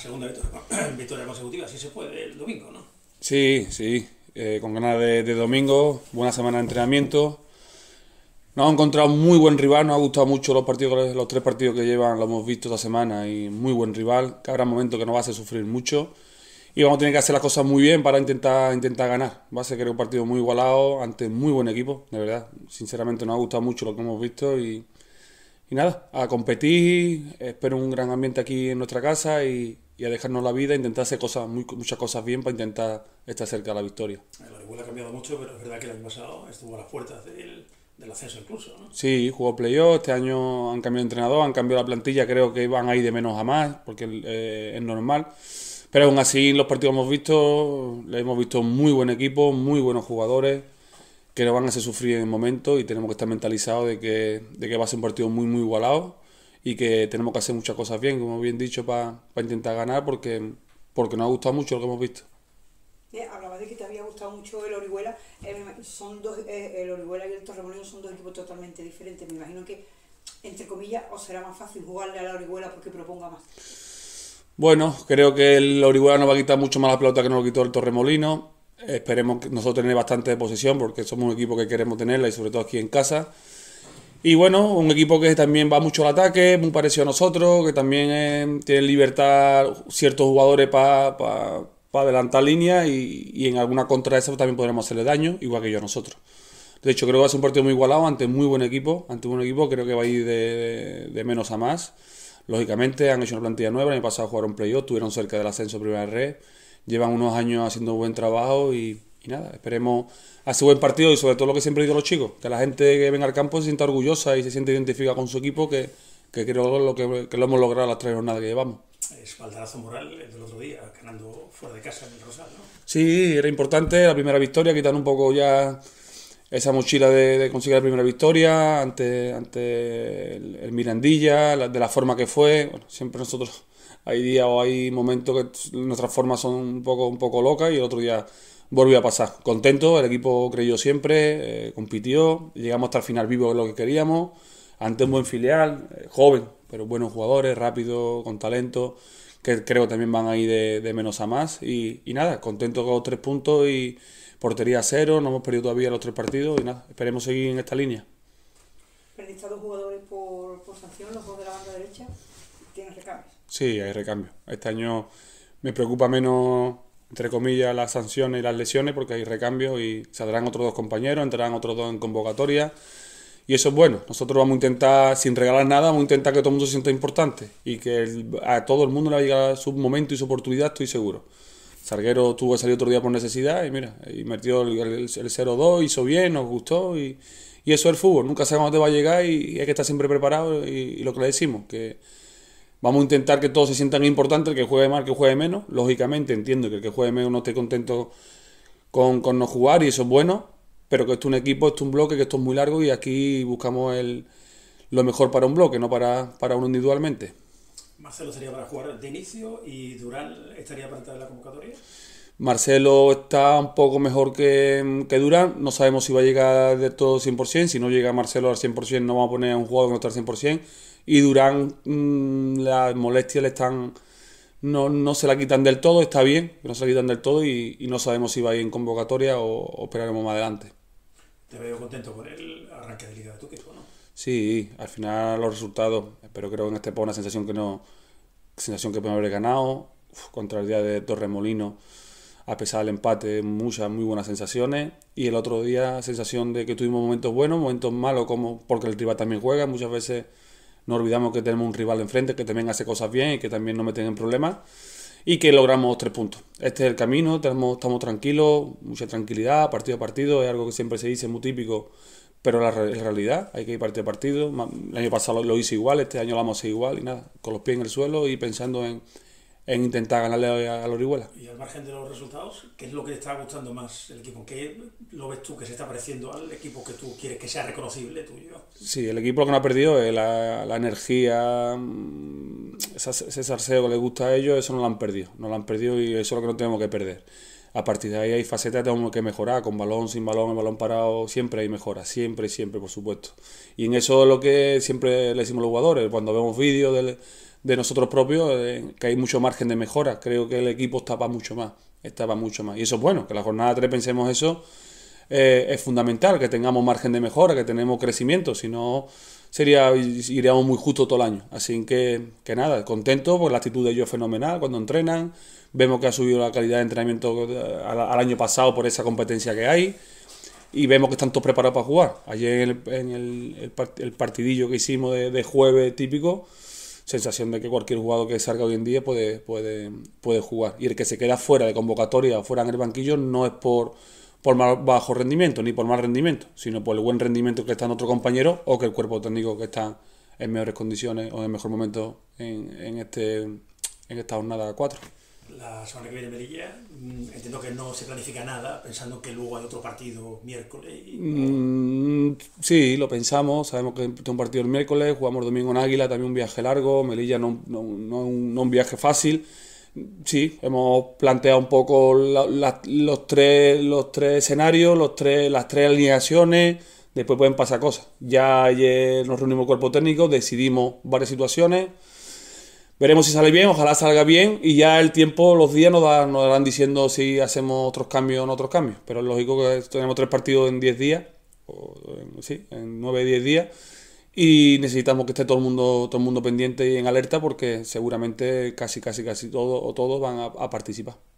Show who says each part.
Speaker 1: segunda victoria, consecutiva, si se puede, el domingo, ¿no?
Speaker 2: Sí, sí, eh, con ganas de, domingo, buena semana de entrenamiento. Nos ha encontrado muy buen rival, nos ha gustado mucho los partidos, los tres partidos que llevan, lo hemos visto esta semana y muy buen rival, que habrá momentos que nos va a hacer sufrir mucho y vamos a tener que hacer las cosas muy bien para intentar, intentar ganar. Va a ser creo un partido muy igualado ante muy buen equipo, de verdad. Sinceramente nos ha gustado mucho lo que hemos visto y nada, a competir, espero un gran ambiente aquí en nuestra casa y, y a dejarnos la vida, intentar hacer cosas, muchas cosas bien para intentar estar cerca de la victoria.
Speaker 1: La Orihuela ha cambiado mucho, pero es verdad que el año pasado estuvo a las puertas del, del incluso. ¿no?
Speaker 2: Sí, jugó playoff, este año han cambiado de entrenador, han cambiado la plantilla, creo que van a ahí de menos a más, porque eh, es normal. Pero aún así, los partidos hemos visto, le hemos visto muy buen equipo, muy buenos jugadores, que no van a hacer sufrir en el momento y tenemos que estar mentalizados de que, de que va a ser un partido muy, muy igualado y que tenemos que hacer muchas cosas bien, como bien dicho, para intentar ganar porque, porque nos ha gustado mucho lo que hemos visto. Eh, Hablabas de que te había gustado mucho el Orihuela. Eh, son dos, eh, el Orihuela y el Torremolino son dos equipos totalmente diferentes. Me imagino que, entre comillas, os será más fácil jugarle a la Orihuela porque proponga más. Bueno, creo que el Orihuela nos va a quitar mucho más la pelota que nos lo quitó el Torremolino. Esperemos que nosotros tener bastante de posesión porque somos un equipo que queremos tenerla y sobre todo aquí en casa. Y bueno, un equipo que también va mucho al ataque, muy parecido a nosotros, que también eh, tiene libertad ciertos jugadores para adelantar línea y, en alguna contra de eso también podremos hacerle daño, igual que yo a nosotros. De hecho, creo que va a ser un partido muy igualado ante muy buen equipo. Ante un buen equipo, creo que va a ir de, menos a más. Lógicamente, han hecho una plantilla nueva. El año pasado jugaron playoff, tuvieron cerca del ascenso primera red. Llevan unos años haciendo un buen trabajo y y nada, esperemos a su buen partido y sobre todo lo que siempre digo dicho los chicos, que la gente que venga al campo se sienta orgullosa y se siente identificada con su equipo, que, creo lo que, lo hemos logrado las tres jornadas que llevamos.
Speaker 1: Espaldarazo moral del otro día, ganando fuera de casa en el
Speaker 2: Rosal, ¿no? Sí, era importante la primera victoria, quitar un poco ya esa mochila de, conseguir la primera victoria ante, ante el, Mirandilla, de la forma que fue. siempre nosotros hay días o hay momentos que nuestras formas son un poco, un poco locas y el otro día volvió a pasar. Contento, el equipo creyó siempre, eh, compitió, llegamos hasta el final vivo lo que queríamos, ante un buen filial, eh, joven, pero buenos jugadores, rápido, con talento, que creo también van ahí de, de menos a más. Y, nada, contento con los tres puntos y portería cero, no hemos perdido todavía los tres partidos y nada, esperemos seguir en esta línea.
Speaker 1: Perdiste dos jugadores por, por sanción, los dos de la banda derecha,
Speaker 2: tienes recambios. Sí, hay recambio. Este año me preocupa menos entre comillas, las sanciones y las lesiones, porque hay recambios y saldrán otros dos compañeros, entrarán otros dos en convocatoria. Y eso es bueno. Nosotros vamos a intentar, sin regalar nada, vamos a intentar que todo el mundo se sienta importante y que a todo el mundo le diga su momento y su oportunidad, estoy seguro. Sarguero tuvo que salir otro día por necesidad y mira, y metió el, el, 0-2, hizo bien, nos gustó y, eso es el fútbol. Nunca sabemos dónde va a llegar y, hay que estar siempre preparado y lo que le decimos, que Vamos a intentar que todos se sientan importantes, el que juegue más, el que juegue menos. Lógicamente entiendo que el que juegue menos no esté contento con, no jugar y eso es bueno, pero que esto es un equipo, esto es un bloque, que esto es muy largo y aquí buscamos el, lo mejor para un bloque, no para, para uno individualmente.
Speaker 1: Marcelo sería para jugar de inicio y Durán estaría para entrar en la convocatoria.
Speaker 2: Marcelo está un poco mejor que, Durán. No sabemos si va a llegar de todo 100%. Si no llega Marcelo al 100%, no vamos a poner a un jugador que no está al 100% y Durán mm, la molestia le están... No, se la quitan del todo, está bien, no se la quitan del todo y, no sabemos si va a ir en convocatoria o, operaremos esperaremos más adelante.
Speaker 1: Te veo contento con el arranque de liga de tu ¿no?
Speaker 2: Sí, al final los resultados, pero creo que en este por una sensación que no, sensación que podemos haber ganado, contra el día de Torremolino, a pesar del empate, muchas, muy buenas sensaciones, y el otro día sensación de que tuvimos momentos buenos, momentos malos, como porque el Tribal también juega, muchas veces no olvidamos que tenemos un rival enfrente que también hace cosas bien y que también no me en problemas. Y que logramos tres puntos. Este es el camino, tenemos, estamos tranquilos, mucha tranquilidad, partido a partido, es algo que siempre se dice, muy típico, pero la, realidad, hay que ir partido a partido. El año pasado lo, lo hice igual, este año lo vamos a hacer igual y nada, con los pies en el suelo y pensando en, en intentar ganarle a, a la Orihuela.
Speaker 1: Y al margen de los resultados, ¿qué es lo que le está gustando más el equipo? ¿Qué lo ves tú que se está pareciendo al equipo que tú quieres que sea reconocible tuyo?
Speaker 2: Sí, el equipo lo que no ha perdido es la, la energía, mm, ese zarceo que le gusta a ellos, eso no lo han perdido. No lo han perdido y eso es lo que no tenemos que perder. A partir de ahí hay facetas que tenemos que mejorar, con balón, sin balón, el balón parado, siempre hay mejoras, siempre, siempre, por supuesto. Y en eso es lo que siempre le decimos a los jugadores, cuando vemos vídeos del de nosotros propios, eh, que hay mucho margen de mejora. Creo que el equipo estaba para mucho más, estaba mucho más. Y eso es bueno, que la jornada 3 pensemos eso, eh, es fundamental, que tengamos margen de mejora, que tenemos crecimiento, si no sería iríamos muy justo todo el año. Así que, que nada, contento, porque la actitud de ellos es fenomenal cuando entrenan, vemos que ha subido la calidad de entrenamiento eh, al, año pasado por esa competencia que hay y vemos que están todos preparados para jugar. Ayer en el, en partidillo que hicimos de, jueves típico, sensación de que cualquier jugador que salga hoy en día puede, puede, puede jugar. Y el que se queda fuera de convocatoria o fuera en el banquillo no es por, por mal, bajo rendimiento ni por mal rendimiento, sino por el buen rendimiento que está en otro compañero o que el cuerpo técnico que está en mejores condiciones o en mejor momento en, en este, en esta jornada 4
Speaker 1: la semana que viene Melilla. Mm, entiendo que no se planifica nada, pensando que luego hay otro partido miércoles.
Speaker 2: Mm, sí, lo pensamos. Sabemos que es un partido el miércoles, jugamos domingo en Águila, también un viaje largo. Melilla no, no, un viaje fácil. Sí, hemos planteado un poco los, tres, los tres escenarios, los tres, las tres alineaciones. Después pueden pasar cosas. Ya ayer nos reunimos cuerpo técnico, decidimos varias situaciones Veremos si sale bien, ojalá salga bien y ya el tiempo, los días nos, nos darán diciendo si hacemos otros cambios o no otros cambios. Pero es lógico que tenemos tres partidos en 10 días, o en, sí, en 9, 10 días y necesitamos que esté todo el mundo todo el mundo pendiente y en alerta porque seguramente casi casi casi todos o todos van a participar.